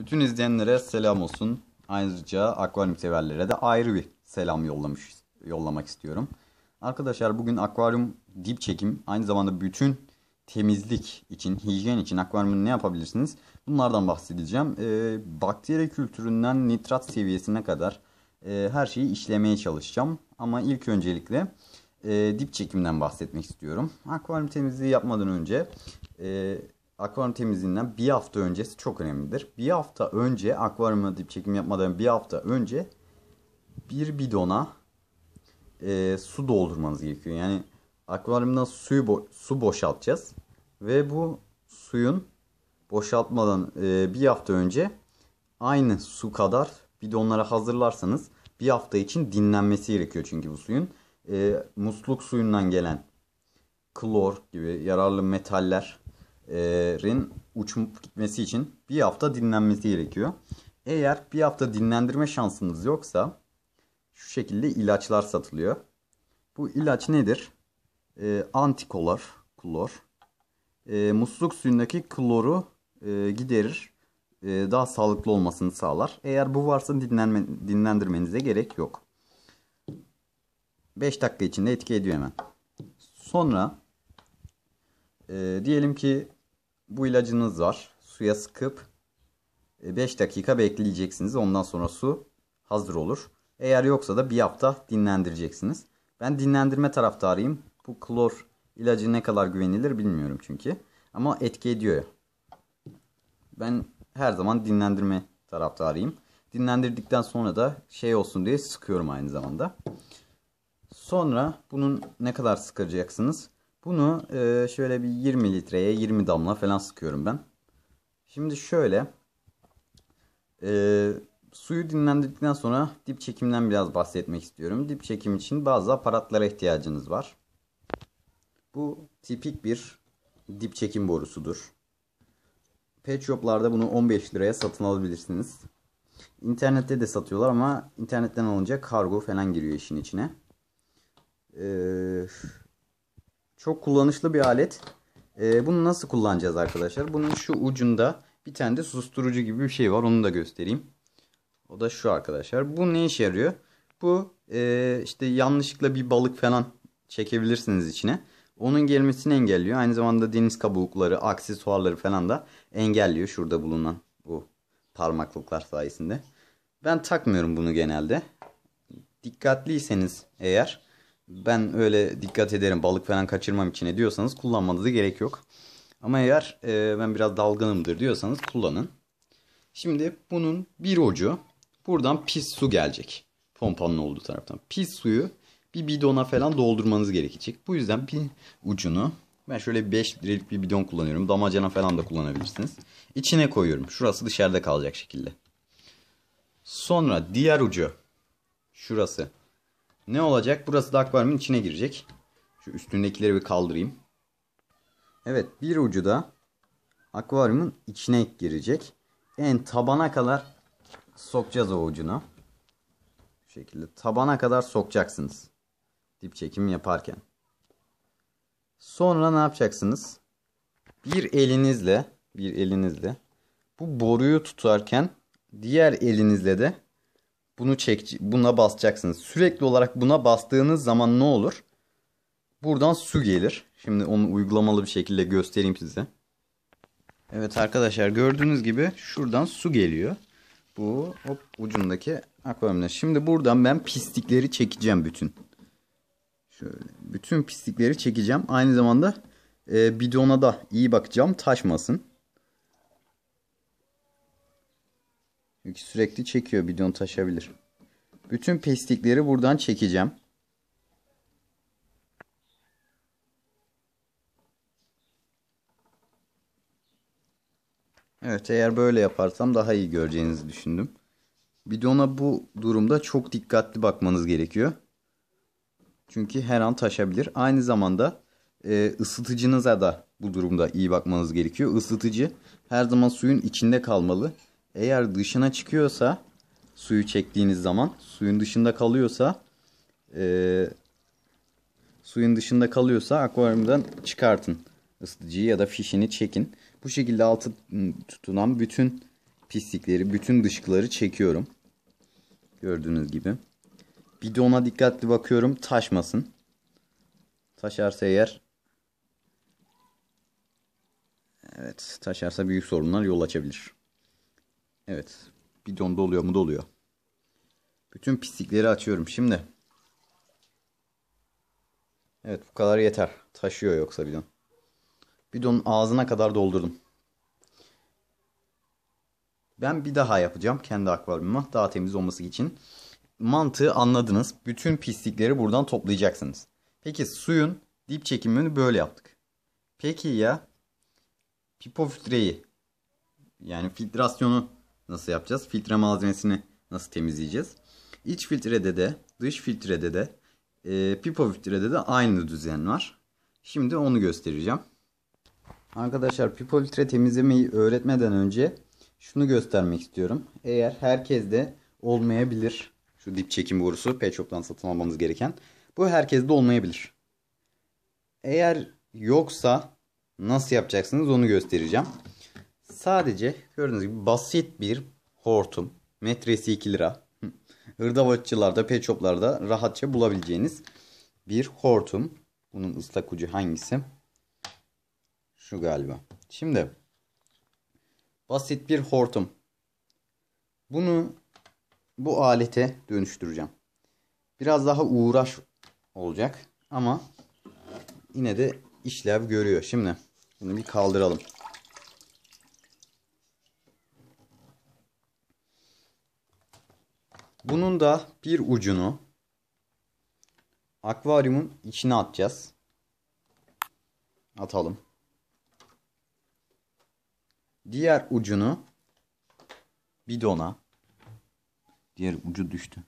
Bütün izleyenlere selam olsun. Ayrıca akvaryum severlere de ayrı bir selam yollamış, yollamak istiyorum. Arkadaşlar bugün akvaryum dip çekim aynı zamanda bütün temizlik için, hijyen için akvaryumun ne yapabilirsiniz? Bunlardan bahsedeceğim. Ee, bakteri kültüründen nitrat seviyesine kadar e, her şeyi işlemeye çalışacağım. Ama ilk öncelikle e, dip çekimden bahsetmek istiyorum. Akvaryum temizliği yapmadan önce... E, akvaryum temizliğinden bir hafta öncesi çok önemlidir. Bir hafta önce akvaryuma dip çekim yapmadan bir hafta önce bir bidona e, su doldurmanız gerekiyor. Yani akvaryumdan suyu bo su boşaltacağız ve bu suyun boşaltmadan e, bir hafta önce aynı su kadar bidonlara hazırlarsanız bir hafta için dinlenmesi gerekiyor çünkü bu suyun. E, musluk suyundan gelen klor gibi yararlı metaller rin uçup gitmesi için bir hafta dinlenmesi gerekiyor. Eğer bir hafta dinlendirme şansınız yoksa şu şekilde ilaçlar satılıyor. Bu ilaç nedir? E, antikolor, klor. E, musluk suyundaki kloru e, giderir. E, daha sağlıklı olmasını sağlar. Eğer bu varsa dinlenme, dinlendirmenize gerek yok. 5 dakika içinde etki ediyor hemen. Sonra e, diyelim ki bu ilacınız var. Suya sıkıp 5 e, dakika bekleyeceksiniz. Ondan sonra su hazır olur. Eğer yoksa da bir hafta dinlendireceksiniz. Ben dinlendirme taraftarıyım. Bu klor ilacı ne kadar güvenilir bilmiyorum çünkü. Ama etki ediyor. Ben her zaman dinlendirme taraftarıyım. Dinlendirdikten sonra da şey olsun diye sıkıyorum aynı zamanda. Sonra bunun ne kadar sıkacaksınız? Bunu e, şöyle bir 20 litreye 20 damla falan sıkıyorum ben. Şimdi şöyle e, suyu dinlendirdikten sonra dip çekimden biraz bahsetmek istiyorum. Dip çekim için bazı aparatlara ihtiyacınız var. Bu tipik bir dip çekim borusudur. Pet shoplarda bunu 15 liraya satın alabilirsiniz. İnternette de satıyorlar ama internetten alınca kargo falan giriyor işin içine. Ee, çok kullanışlı bir alet. Ee, bunu nasıl kullanacağız arkadaşlar? Bunun şu ucunda bir tane de susturucu gibi bir şey var. Onu da göstereyim. O da şu arkadaşlar. Bu ne işe yarıyor? Bu e, işte yanlışlıkla bir balık falan çekebilirsiniz içine. Onun gelmesini engelliyor. Aynı zamanda deniz kabukları, aksesuarları falan da engelliyor. Şurada bulunan bu parmaklıklar sayesinde. Ben takmıyorum bunu genelde. Dikkatliyseniz eğer ben öyle dikkat ederim balık falan kaçırmam için ne diyorsanız kullanmanıza gerek yok. Ama eğer e, ben biraz dalgınımdır diyorsanız kullanın. Şimdi bunun bir ucu buradan pis su gelecek. Pompanın olduğu taraftan. Pis suyu bir bidona falan doldurmanız gerekecek. Bu yüzden bir ucunu ben şöyle 5 litrelik bir bidon kullanıyorum. Damacana falan da kullanabilirsiniz. İçine koyuyorum. Şurası dışarıda kalacak şekilde. Sonra diğer ucu şurası ne olacak? Burası da akvaryumun içine girecek. Şu üstündekileri bir kaldırayım. Evet bir ucu da akvaryumun içine girecek. En tabana kadar sokacağız o ucunu. Bu şekilde tabana kadar sokacaksınız. Dip çekim yaparken. Sonra ne yapacaksınız? Bir elinizle, bir elinizle bu boruyu tutarken diğer elinizle de bunu çek, buna basacaksınız. Sürekli olarak buna bastığınız zaman ne olur? Buradan su gelir. Şimdi onu uygulamalı bir şekilde göstereyim size. Evet arkadaşlar gördüğünüz gibi şuradan su geliyor. Bu hop ucundaki akvaryumda. Şimdi buradan ben pislikleri çekeceğim bütün. Şöyle bütün pislikleri çekeceğim. Aynı zamanda e, bidona da iyi bakacağım taşmasın. Çünkü sürekli çekiyor bidon taşabilir. Bütün pislikleri buradan çekeceğim. Evet eğer böyle yaparsam daha iyi göreceğinizi düşündüm. Bidona bu durumda çok dikkatli bakmanız gerekiyor. Çünkü her an taşabilir. Aynı zamanda e, ısıtıcınıza da bu durumda iyi bakmanız gerekiyor. Isıtıcı her zaman suyun içinde kalmalı eğer dışına çıkıyorsa suyu çektiğiniz zaman suyun dışında kalıyorsa e, suyun dışında kalıyorsa akvaryumdan çıkartın ısıtıcıyı ya da fişini çekin. Bu şekilde altı tutunan bütün pislikleri, bütün dışkıları çekiyorum. Gördüğünüz gibi. bir de ona dikkatli bakıyorum taşmasın. Taşarsa eğer Evet taşarsa büyük sorunlar yol açabilir. Evet. Bidon doluyor mu doluyor. Bütün pislikleri açıyorum şimdi. Evet bu kadar yeter. Taşıyor yoksa bidon. Bidonun ağzına kadar doldurdum. Ben bir daha yapacağım kendi akvaryumuma daha temiz olması için. Mantığı anladınız. Bütün pislikleri buradan toplayacaksınız. Peki suyun dip çekimini böyle yaptık. Peki ya pipo filtreyi yani filtrasyonu nasıl yapacağız? Filtre malzemesini nasıl temizleyeceğiz? İç filtrede de, dış filtrede de, e, pipo filtrede de aynı düzen var. Şimdi onu göstereceğim. Arkadaşlar pipo filtre temizlemeyi öğretmeden önce şunu göstermek istiyorum. Eğer herkeste olmayabilir. Şu dip çekim borusu pet shop'tan satın almanız gereken. Bu herkeste olmayabilir. Eğer yoksa nasıl yapacaksınız onu göstereceğim sadece gördüğünüz gibi basit bir hortum. Metresi 2 lira. Hırdavatçılarda, pet shoplarda rahatça bulabileceğiniz bir hortum. Bunun ıslak ucu hangisi? Şu galiba. Şimdi basit bir hortum. Bunu bu alete dönüştüreceğim. Biraz daha uğraş olacak ama yine de işlev görüyor. Şimdi bunu bir kaldıralım. Bunun da bir ucunu akvaryumun içine atacağız. Atalım. Diğer ucunu bidona. Diğer ucu düştü.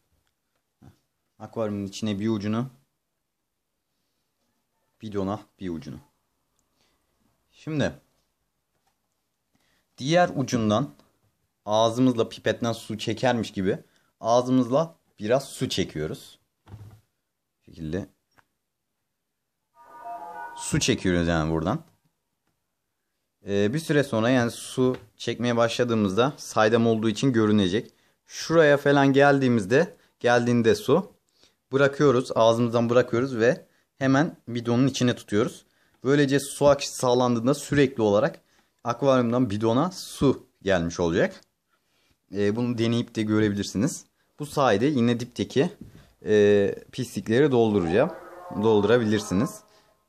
Akvaryumun içine bir ucunu bidona bir ucunu. Şimdi diğer ucundan ağzımızla pipetten su çekermiş gibi ağzımızla biraz su çekiyoruz. Bu şekilde su çekiyoruz yani buradan. Ee, bir süre sonra yani su çekmeye başladığımızda saydam olduğu için görünecek. Şuraya falan geldiğimizde geldiğinde su bırakıyoruz. Ağzımızdan bırakıyoruz ve hemen bidonun içine tutuyoruz. Böylece su akışı sağlandığında sürekli olarak akvaryumdan bidona su gelmiş olacak. Ee, bunu deneyip de görebilirsiniz. Bu sayede yine dipteki e, pislikleri dolduracağım. Doldurabilirsiniz.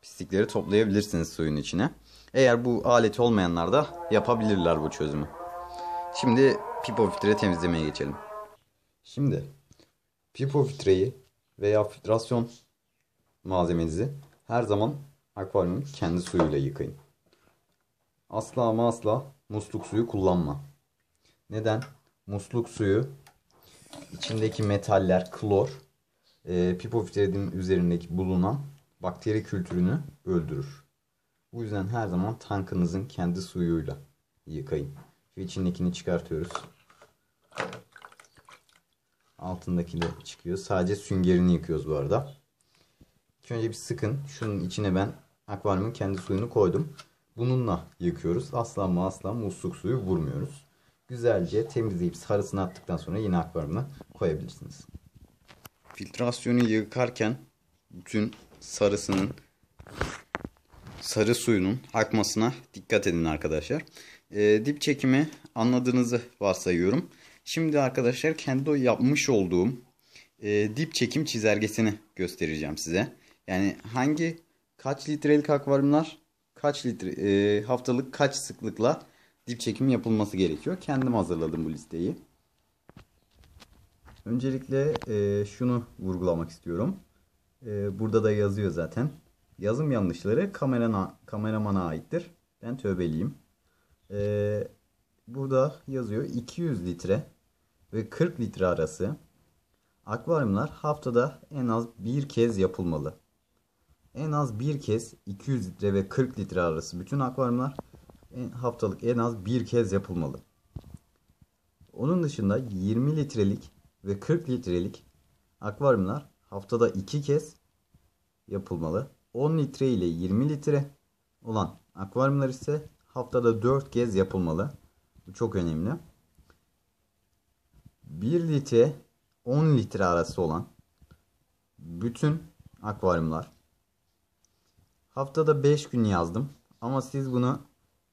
Pislikleri toplayabilirsiniz suyun içine. Eğer bu aleti olmayanlar da yapabilirler bu çözümü. Şimdi pipo filtre temizlemeye geçelim. Şimdi pipo filtreyi veya filtrasyon malzemenizi her zaman akvaryumun kendi suyuyla yıkayın. Asla ama asla musluk suyu kullanma. Neden? Musluk suyu içindeki metaller, klor, e, pipofiteridin üzerindeki bulunan bakteri kültürünü öldürür. Bu yüzden her zaman tankınızın kendi suyuyla yıkayın. Şu içindekini çıkartıyoruz. Altındaki de çıkıyor. Sadece süngerini yıkıyoruz bu arada. İlk önce bir sıkın. Şunun içine ben akvaryumun kendi suyunu koydum. Bununla yıkıyoruz. Asla asla musluk suyu vurmuyoruz güzelce temizleyip sarısını attıktan sonra yine akvaryumuna koyabilirsiniz. Filtrasyonu yıkarken bütün sarısının sarı suyunun akmasına dikkat edin arkadaşlar. E, dip çekimi anladığınızı varsayıyorum. Şimdi arkadaşlar kendi o yapmış olduğum e, dip çekim çizelgesini göstereceğim size. Yani hangi kaç litrelik akvaryumlar kaç litre e, haftalık kaç sıklıkla dip çekimi yapılması gerekiyor. Kendim hazırladım bu listeyi. Öncelikle e, şunu vurgulamak istiyorum. E, burada da yazıyor zaten. Yazım yanlışları kamerana, kameramana aittir. Ben tövbeliyim. E, burada yazıyor 200 litre ve 40 litre arası akvaryumlar haftada en az bir kez yapılmalı. En az bir kez 200 litre ve 40 litre arası bütün akvaryumlar en, haftalık en az bir kez yapılmalı. Onun dışında 20 litrelik ve 40 litrelik akvaryumlar haftada 2 kez yapılmalı. 10 litre ile 20 litre olan akvaryumlar ise haftada 4 kez yapılmalı. Bu çok önemli. 1 litre 10 litre arası olan bütün akvaryumlar haftada 5 gün yazdım ama siz bunu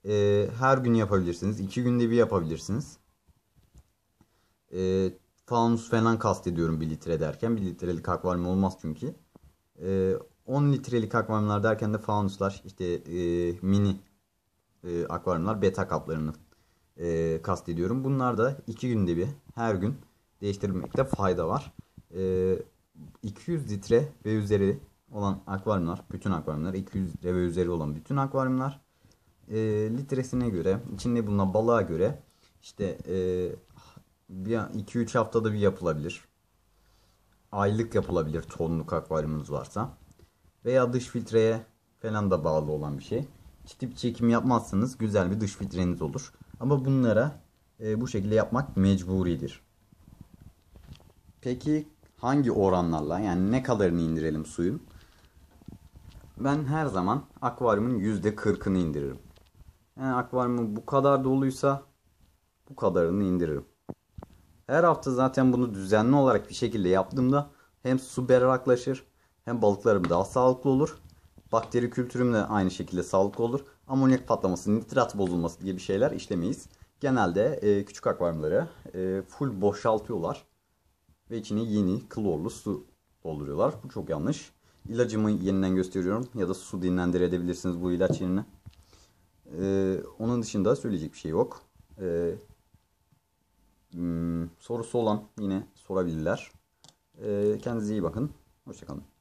e, her gün yapabilirsiniz. iki günde bir yapabilirsiniz. E, fanus falan kastediyorum bir litre derken. bir litrelik akvaryum olmaz çünkü. E, litrelik akvaryumlar derken de fanuslar işte e, mini e, akvaryumlar beta kaplarını e, kastediyorum. Bunlar da 2 günde bir her gün değiştirmekte fayda var. E, 200 litre ve üzeri olan akvaryumlar, bütün akvaryumlar, 200 litre ve üzeri olan bütün akvaryumlar e, litresine göre, içinde bulunan balığa göre işte 2-3 e, haftada bir yapılabilir. Aylık yapılabilir tonluk akvaryumunuz varsa. Veya dış filtreye falan da bağlı olan bir şey. Çitip çekim yapmazsanız güzel bir dış filtreniz olur. Ama bunlara e, bu şekilde yapmak mecburidir. Peki hangi oranlarla yani ne kadarını indirelim suyun? Ben her zaman akvaryumun %40'ını indiririm. Yani akvaryumum bu kadar doluysa bu kadarını indiririm. Her hafta zaten bunu düzenli olarak bir şekilde yaptığımda hem su berraklaşır hem balıklarım daha sağlıklı olur. Bakteri kültürüm de aynı şekilde sağlıklı olur. Amonyak patlaması, nitrat bozulması gibi şeyler işlemeyiz. Genelde e, küçük akvaryumları e, full boşaltıyorlar. Ve içine yeni klorlu su dolduruyorlar. Bu çok yanlış. İlacımı yeniden gösteriyorum ya da su dinlendirebilirsiniz bu ilaç yerine. Ee, onun dışında söyleyecek bir şey yok. Ee, hmm, sorusu olan yine sorabilirler. Ee, kendinize iyi bakın. Hoşçakalın.